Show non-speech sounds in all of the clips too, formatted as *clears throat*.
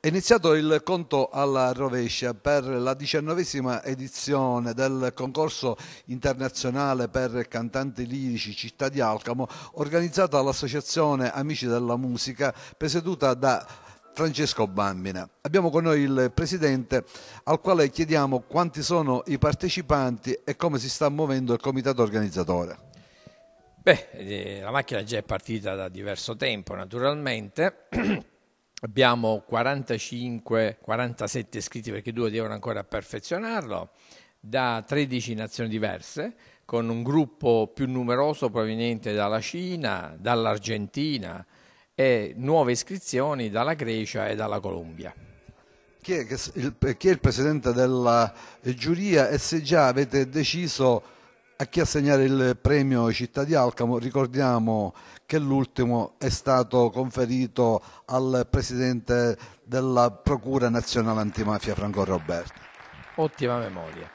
È iniziato il conto alla rovescia per la diciannovesima edizione del concorso internazionale per cantanti lirici Città di Alcamo, organizzata dall'Associazione Amici della Musica, presieduta da Francesco Bambina. Abbiamo con noi il presidente al quale chiediamo quanti sono i partecipanti e come si sta muovendo il comitato organizzatore. Beh, eh, la macchina già è partita da diverso tempo naturalmente. *clears throat* abbiamo 45, 47 iscritti perché due devono ancora perfezionarlo, da 13 nazioni diverse, con un gruppo più numeroso proveniente dalla Cina, dall'Argentina e nuove iscrizioni dalla Grecia e dalla Colombia. Chi è, chi è il presidente della giuria e se già avete deciso a chi assegnare il premio Città di Alcamo ricordiamo che l'ultimo è stato conferito al Presidente della Procura Nazionale Antimafia Franco Roberto. Ottima memoria.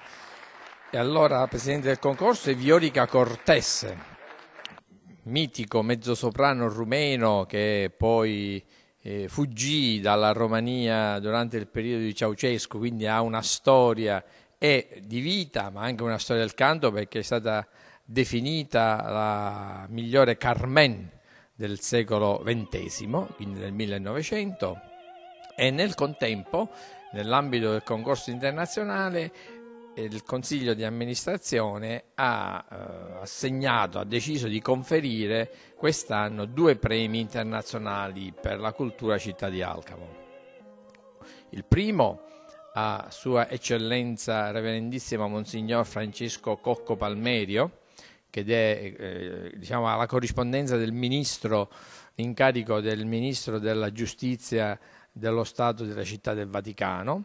E allora Presidente del concorso è Viorica Cortese, mitico mezzosoprano rumeno che poi eh, fuggì dalla Romania durante il periodo di Ceaucescu, quindi ha una storia è di vita, ma anche una storia del canto perché è stata definita la migliore Carmen del secolo XX, quindi del 1900, e nel contempo, nell'ambito del concorso internazionale, il Consiglio di amministrazione ha eh, assegnato, ha deciso di conferire quest'anno due premi internazionali per la cultura città di Alcamo. Il primo è a Sua Eccellenza Reverendissimo Monsignor Francesco Cocco Palmerio, che è eh, diciamo, la corrispondenza del ministro in carico del ministro della giustizia dello Stato della Città del Vaticano,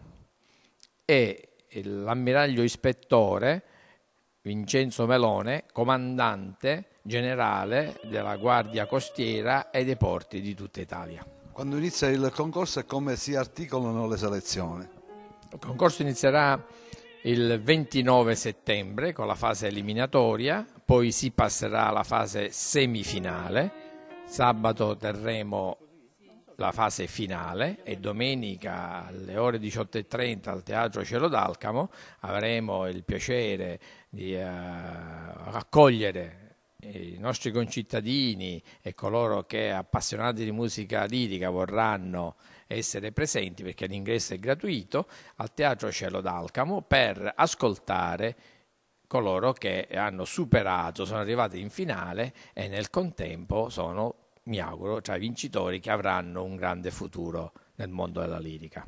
e l'ammiraglio ispettore Vincenzo Melone, comandante generale della Guardia Costiera e dei porti di tutta Italia. Quando inizia il concorso come si articolano le selezioni? Il concorso inizierà il 29 settembre con la fase eliminatoria, poi si passerà alla fase semifinale. Sabato terremo la fase finale e domenica alle ore 18.30 al Teatro Cielo d'Alcamo avremo il piacere di uh, eh, accogliere i nostri concittadini e coloro che appassionati di musica lirica vorranno essere presenti perché l'ingresso è gratuito al Teatro Cielo d'Alcamo per ascoltare coloro che hanno superato, sono arrivati in finale e nel contempo sono, mi auguro, tra i vincitori che avranno un grande futuro nel mondo della lirica.